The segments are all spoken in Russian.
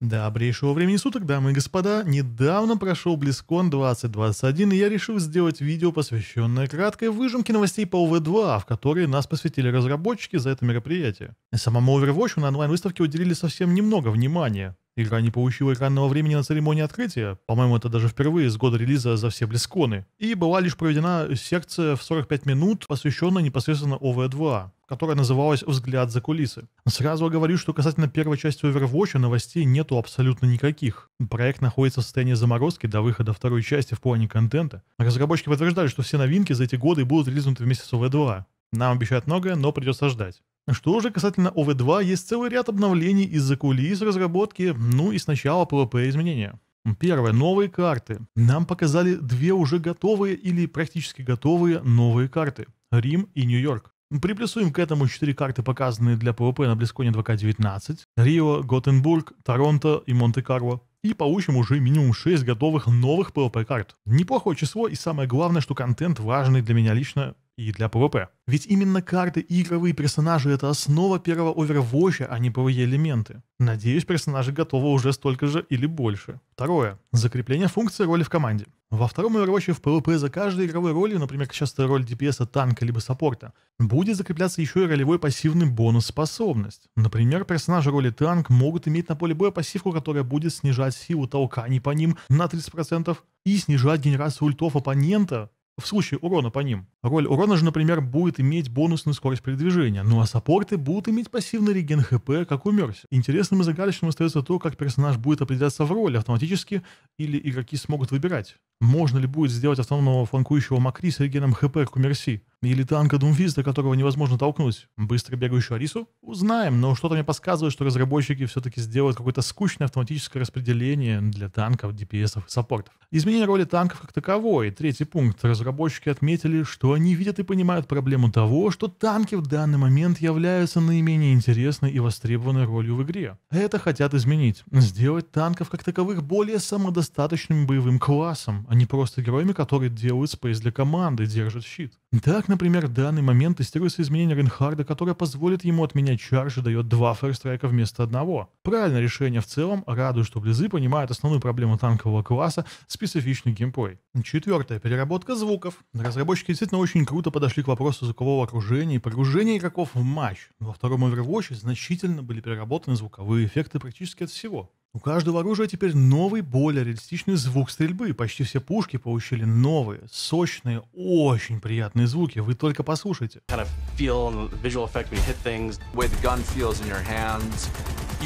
Добрейшего времени суток, дамы и господа. Недавно прошел BlizzCon 2021, и я решил сделать видео, посвященное краткой выжимке новостей по OV2, в которой нас посвятили разработчики за это мероприятие. Самому Overwatch на онлайн-выставке уделили совсем немного внимания. Игра не получила экранного времени на церемонии открытия, по-моему, это даже впервые с года релиза за все Близконы, и была лишь проведена секция в 45 минут, посвященная непосредственно ОВ-2, которая называлась «Взгляд за кулисы». Сразу говорю, что касательно первой части Overwatch новостей нету абсолютно никаких. Проект находится в состоянии заморозки до выхода второй части в плане контента. Разработчики подтверждали, что все новинки за эти годы будут релизнуты вместе с OV2. Нам обещают многое, но придется ждать. Что же касательно ОВ2, есть целый ряд обновлений из-за кулис разработки, ну и сначала PvP изменения. Первое. Новые карты. Нам показали две уже готовые или практически готовые новые карты. Рим и Нью-Йорк. Приплюсуем к этому 4 карты, показанные для PvP на Близконе 2К19, Рио, Готенбург, Торонто и Монте-Карло. И получим уже минимум 6 готовых новых PvP карт. Неплохое число и самое главное, что контент важный для меня лично и для PvP. Ведь именно карты, и игровые персонажи — это основа первого Overwatch, а не PvE-элементы. Надеюсь, персонажи готовы уже столько же или больше. Второе. Закрепление функции роли в команде. Во втором Overwatch в PvP за каждой игровой ролью, например, часто роль DPS, танка либо саппорта, будет закрепляться еще и ролевой пассивный бонус-способность. Например, персонажи роли танк могут иметь на поле боя пассивку, которая будет снижать силу толканий по ним на 30% и снижать генерацию ультов оппонента в случае урона по ним. Роль урона же, например, будет иметь бонусную скорость передвижения, ну а саппорты будут иметь пассивный реген ХП, как у Мерси. Интересным и загадочным остается то, как персонаж будет определяться в роли автоматически или игроки смогут выбирать. Можно ли будет сделать основного фланкующего Макри с регеном ХП, как умерси Или танка Думфиста, которого невозможно толкнуть? Быстро бегающую Арису? Узнаем, но что-то мне подсказывает, что разработчики все-таки сделают какое-то скучное автоматическое распределение для танков, DPS и саппортов. Изменение роли танков как таковой. Третий пункт. Разработчики отметили, что то они видят и понимают проблему того, что танки в данный момент являются наименее интересной и востребованной ролью в игре. Это хотят изменить. Сделать танков как таковых более самодостаточным боевым классом, а не просто героями, которые делают спейс для команды, держат щит. Так, например, в данный момент тестируется изменение Ренхарда, которое позволит ему отменять чарж и дает два фэрстрайка вместо одного. Правильное решение в целом, радует, что Близы понимают основную проблему танкового класса – специфичный геймплей. Четвертое. Переработка звуков. Разработчики действительно конечно, очень круто подошли к вопросу звукового окружения и погружения игроков в матч. Во втором Overwatch значительно были переработаны звуковые эффекты практически от всего. У каждого оружия теперь новый, более реалистичный звук стрельбы. Почти все пушки получили новые, сочные, очень приятные звуки. Вы только послушайте. Kind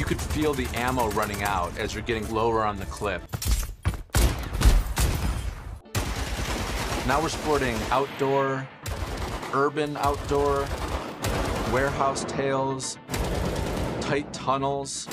of feel The Now we're sporting outdoor, urban outdoor, warehouse tails, tight tunnels,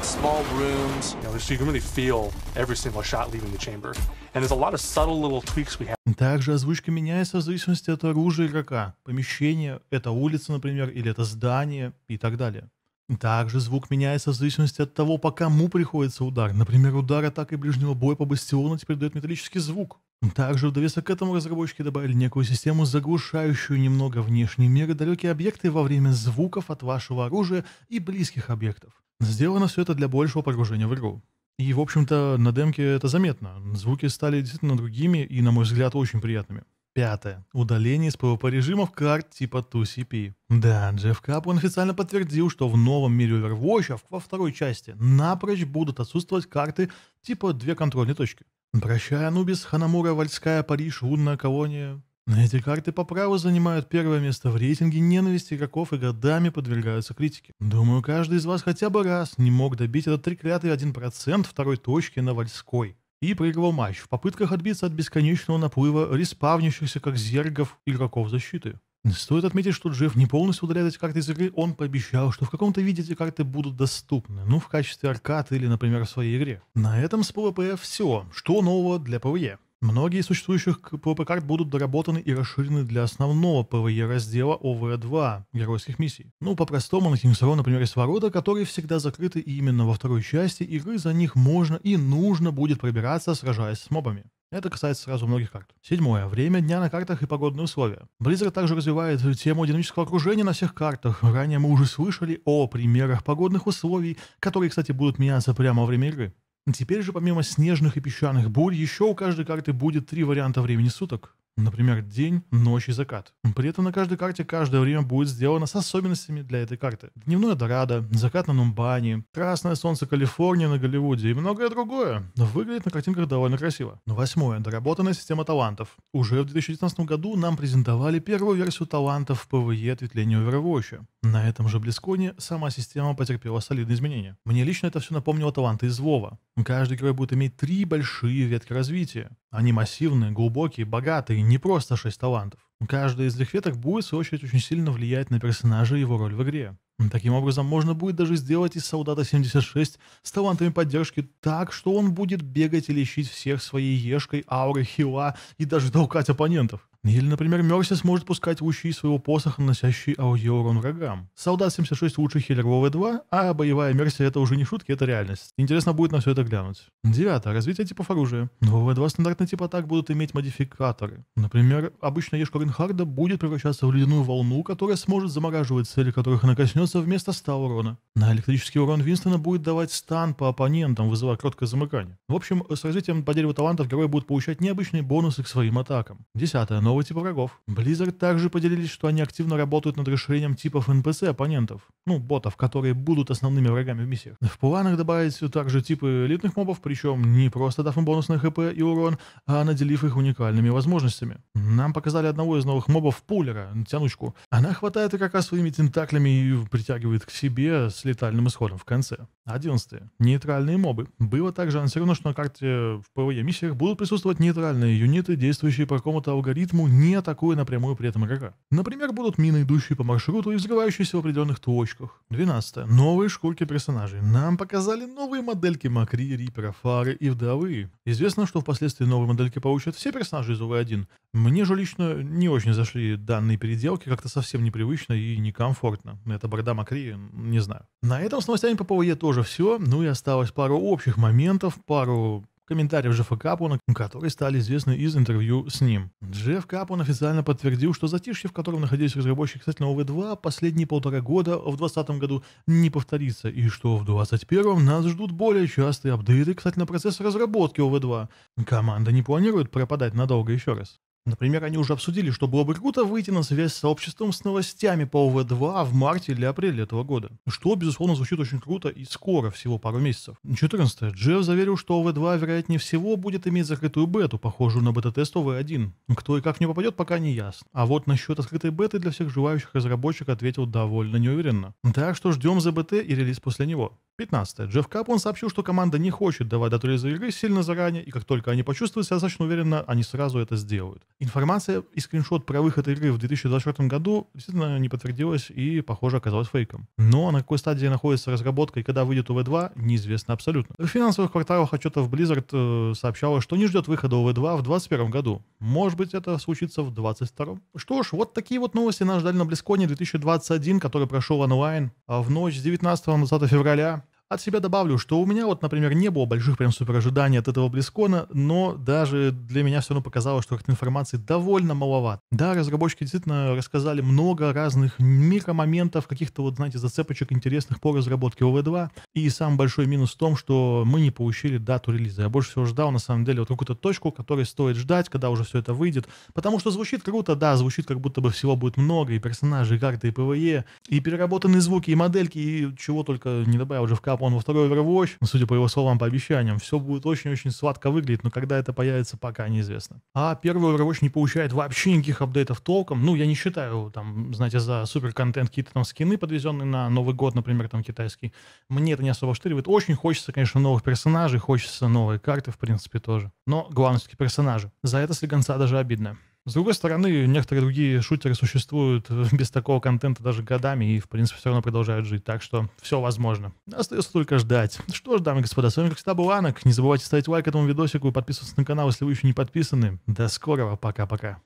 small rooms. You know, so you can really feel every single shot leaving the chamber. And there's a lot of subtle little tweaks we have. Также озвучка меняется в зависимости от оружия игрока. Помещение — это улица, например, или это здание и так далее. Также звук меняется в зависимости от того, по кому приходится удар. Например, удар атакой ближнего боя по бастиону теперь дает металлический звук. Также в довесок к этому разработчики добавили некую систему, заглушающую немного внешний мир и далекие объекты во время звуков от вашего оружия и близких объектов. Сделано все это для большего погружения в игру. И, в общем-то, на демке это заметно. Звуки стали действительно другими и, на мой взгляд, очень приятными. Пятое. Удаление из PvP режимов карт типа 2CP. Да, Джефф Капон официально подтвердил, что в новом мире Overwatch а во второй части напрочь будут отсутствовать карты типа две контрольные точки. Прощай, Анубис, Ханамура, Вальская, Париж, Лунная колония. Эти карты по праву занимают первое место в рейтинге ненависти игроков и годами подвергаются критике. Думаю, каждый из вас хотя бы раз не мог добить этот треклятый 1% второй точки на Вальской и проиграл матч в попытках отбиться от бесконечного наплыва респавнившихся как зергов игроков защиты. Стоит отметить, что Джефф не полностью удаляет эти карты из игры, он пообещал, что в каком-то виде эти карты будут доступны, ну в качестве аркад или, например, в своей игре. На этом с ПВП все, что нового для ПВЕ. Многие из существующих PvP карт будут доработаны и расширены для основного PvE раздела ОВ-2 геройских миссий. Ну, по-простому, начнем на например, с ворота, которые всегда закрыты, и именно во второй части игры за них можно и нужно будет пробираться, сражаясь с мобами. Это касается сразу многих карт. Седьмое. Время дня на картах и погодные условия. Blizzard также развивает тему динамического окружения на всех картах. Ранее мы уже слышали о примерах погодных условий, которые, кстати, будут меняться прямо во время игры. Теперь же помимо снежных и песчаных бурь, еще у каждой карты будет три варианта времени суток. Например, день, ночь и закат. При этом на каждой карте каждое время будет сделано с особенностями для этой карты. Дневное Дорадо, закат на Нумбане, красное солнце Калифорнии на Голливуде и многое другое. Выглядит на картинках довольно красиво. Восьмое. Доработанная система талантов. Уже в 2019 году нам презентовали первую версию талантов ПВЕ e ответвлению Overwatch. На этом же Близконе сама система потерпела солидные изменения. Мне лично это все напомнило таланты из Вова. Каждый герой будет иметь три большие ветки развития. Они массивные, глубокие, богатые, не просто шесть талантов. Каждая из этих веток будет, в свою очередь, очень сильно влиять на персонажа и его роль в игре. Таким образом, можно будет даже сделать из солдата 76 с талантами поддержки так, что он будет бегать и лечить всех своей ешкой, аурой, хила и даже толкать оппонентов. Или, например, Мерси сможет пускать лучи из своего посоха, наносящие аудиоурон врагам. Солдат 76 лучше хиллер вв 2, а боевая Мерси это уже не шутки, это реальность. Интересно будет на все это глянуть. Девятое. Развитие типов оружия. вв 2 стандартный тип атак будут иметь модификаторы. Например, обычная ешка Ренхарда будет превращаться в ледяную волну, которая сможет замораживать цели, которых она коснется, Рейнольдса вместо 100 урона. На электрический урон Винстона будет давать стан по оппонентам, вызывая короткое замыкание. В общем, с развитием по дереву талантов герои будут получать необычные бонусы к своим атакам. Десятое. Новый тип врагов. Blizzard также поделились, что они активно работают над расширением типов NPC оппонентов. Ну, ботов, которые будут основными врагами в миссиях. В планах добавить также типы элитных мобов, причем не просто дав им бонус на хп и урон, а наделив их уникальными возможностями. Нам показали одного из новых мобов Пулера, тянучку. Она хватает игрока своими тентаклями и притягивает к себе с летальным исходом в конце. 11. Нейтральные мобы. Было также анонсировано, что на карте в ПВЕ миссиях будут присутствовать нейтральные юниты, действующие по какому-то алгоритму, не атакуя напрямую при этом игрока. Например, будут мины, идущие по маршруту и взрывающиеся в определенных точках. 12. Новые шкурки персонажей. Нам показали новые модельки Макри, Рипера, Фары и Вдовы. Известно, что впоследствии новые модельки получат все персонажи из УВ-1. Мне же лично не очень зашли данные переделки, как-то совсем непривычно и некомфортно. Это бордовая Адама Макри, не знаю. На этом с новостями по ПВЕ e тоже все. Ну и осталось пару общих моментов, пару комментариев Джеффа Капуна, которые стали известны из интервью с ним. Джефф Капун официально подтвердил, что затишье, в котором находились разработчики касательно ов 2 последние полтора года в 2020 году не повторится, и что в 2021 нас ждут более частые апдейты, касательно процесса разработки ов 2 Команда не планирует пропадать надолго еще раз. Например, они уже обсудили, что было бы круто выйти на связь с сообществом с новостями по ОВ-2 в марте или апреле этого года. Что, безусловно, звучит очень круто и скоро, всего пару месяцев. 14. Джефф заверил, что ОВ-2, вероятнее всего, будет иметь закрытую бету, похожую на бета-тест ОВ-1. Кто и как в нее попадет, пока не ясно. А вот насчет открытой беты для всех желающих разработчик ответил довольно неуверенно. Так что ждем ЗБТ и релиз после него. 15. Джефф он сообщил, что команда не хочет давать дату релиза игры сильно заранее, и как только они почувствуют себя достаточно уверенно, они сразу это сделают. Информация и скриншот про выход игры в 2024 году действительно не подтвердилась и, похоже, оказалась фейком. Но на какой стадии находится разработка и когда выйдет UV2, неизвестно абсолютно. В финансовых кварталах отчетов Blizzard э, сообщала, что не ждет выхода UV2 в 2021 году. Может быть, это случится в 2022. Что ж, вот такие вот новости нас ждали на Близконе 2021, который прошел онлайн. А, в ночь с 19 на 20 февраля от себя добавлю, что у меня вот, например, не было больших прям супер ожиданий от этого Близкона, но даже для меня все равно показалось, что этой информации довольно маловато. Да, разработчики действительно рассказали много разных микромоментов, каких-то вот, знаете, зацепочек интересных по разработке ОВ2. И самый большой минус в том, что мы не получили дату релиза. Я больше всего ждал, на самом деле, вот какую-то точку, которой стоит ждать, когда уже все это выйдет. Потому что звучит круто, да, звучит как будто бы всего будет много, и персонажей, и карты, и ПВЕ, и переработанные звуки, и модельки, и чего только не добавил уже в капу он во второй Overwatch, судя по его словам, по обещаниям, все будет очень-очень сладко выглядеть, но когда это появится, пока неизвестно. А первый Overwatch не получает вообще никаких апдейтов толком, ну, я не считаю, там, знаете, за супер контент какие-то там скины, подвезенные на Новый год, например, там, китайский. Мне это не особо штыривает. Очень хочется, конечно, новых персонажей, хочется новые карты, в принципе, тоже. Но главное все-таки персонажи. За это слегонца даже обидно. С другой стороны, некоторые другие шутеры существуют э, без такого контента даже годами и, в принципе, все равно продолжают жить. Так что все возможно. Остается только ждать. Что ж, дамы и господа, с вами, как всегда, был Анок. Не забывайте ставить лайк этому видосику и подписываться на канал, если вы еще не подписаны. До скорого. Пока-пока.